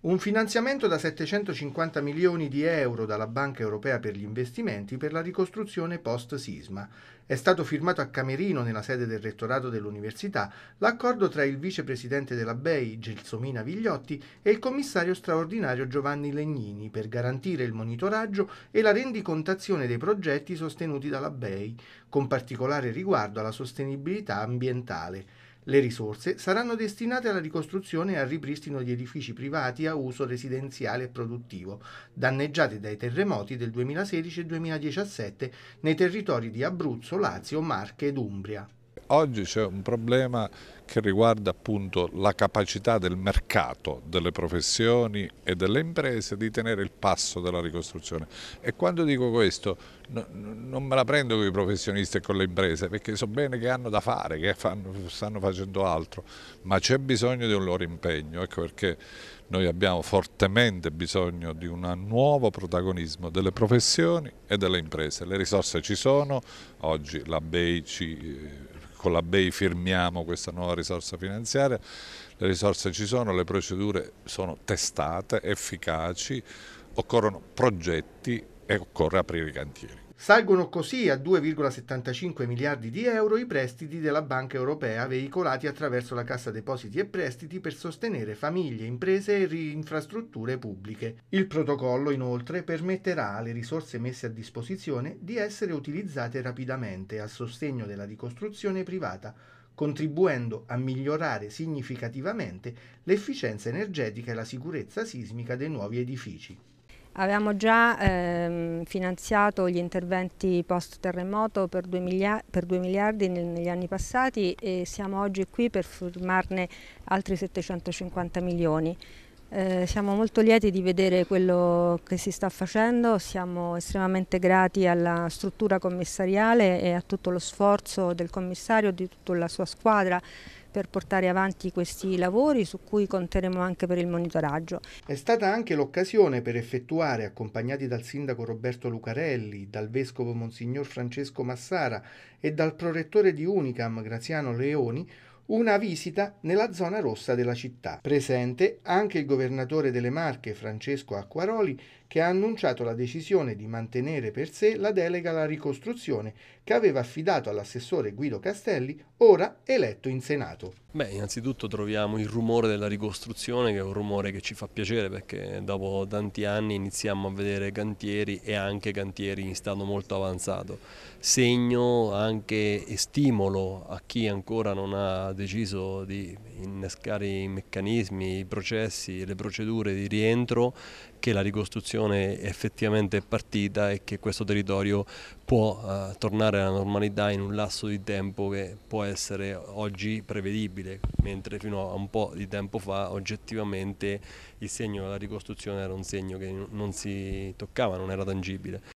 Un finanziamento da 750 milioni di euro dalla Banca Europea per gli investimenti per la ricostruzione post-sisma. È stato firmato a Camerino, nella sede del rettorato dell'università, l'accordo tra il vicepresidente della BEI, Gelsomina Vigliotti, e il commissario straordinario Giovanni Legnini per garantire il monitoraggio e la rendicontazione dei progetti sostenuti dalla BEI, con particolare riguardo alla sostenibilità ambientale. Le risorse saranno destinate alla ricostruzione e al ripristino di edifici privati a uso residenziale e produttivo, danneggiati dai terremoti del 2016 e 2017 nei territori di Abruzzo, Lazio, Marche ed Umbria. Oggi c'è un problema che riguarda appunto la capacità del mercato, delle professioni e delle imprese di tenere il passo della ricostruzione. E quando dico questo no, non me la prendo con i professionisti e con le imprese perché so bene che hanno da fare, che fanno, stanno facendo altro, ma c'è bisogno di un loro impegno, ecco perché noi abbiamo fortemente bisogno di un nuovo protagonismo delle professioni e delle imprese. Le risorse ci sono, oggi la BEI ci eh, con la BEI firmiamo questa nuova risorsa finanziaria, le risorse ci sono, le procedure sono testate, efficaci, occorrono progetti e occorre aprire i cantieri. Salgono così a 2,75 miliardi di euro i prestiti della Banca Europea veicolati attraverso la Cassa Depositi e Prestiti per sostenere famiglie, imprese e infrastrutture pubbliche. Il protocollo inoltre permetterà alle risorse messe a disposizione di essere utilizzate rapidamente a sostegno della ricostruzione privata, contribuendo a migliorare significativamente l'efficienza energetica e la sicurezza sismica dei nuovi edifici. Avevamo già ehm, finanziato gli interventi post terremoto per 2, miliardi, per 2 miliardi neg negli anni passati e siamo oggi qui per firmarne altri 750 milioni. Eh, siamo molto lieti di vedere quello che si sta facendo, siamo estremamente grati alla struttura commissariale e a tutto lo sforzo del commissario e di tutta la sua squadra per portare avanti questi lavori su cui conteremo anche per il monitoraggio. È stata anche l'occasione per effettuare, accompagnati dal sindaco Roberto Lucarelli, dal vescovo Monsignor Francesco Massara e dal prorettore di Unicam Graziano Leoni, una visita nella zona rossa della città. Presente anche il governatore delle Marche Francesco Acquaroli che ha annunciato la decisione di mantenere per sé la delega alla ricostruzione che aveva affidato all'assessore Guido Castelli, ora eletto in Senato. Beh, innanzitutto troviamo il rumore della ricostruzione che è un rumore che ci fa piacere perché dopo tanti anni iniziamo a vedere cantieri e anche cantieri in stato molto avanzato. Segno anche e stimolo a chi ancora non ha deciso di innescare i meccanismi, i processi, le procedure di rientro che la ricostruzione effettivamente è partita e che questo territorio può eh, tornare alla normalità in un lasso di tempo che può essere oggi prevedibile, mentre fino a un po' di tempo fa oggettivamente il segno della ricostruzione era un segno che non si toccava, non era tangibile.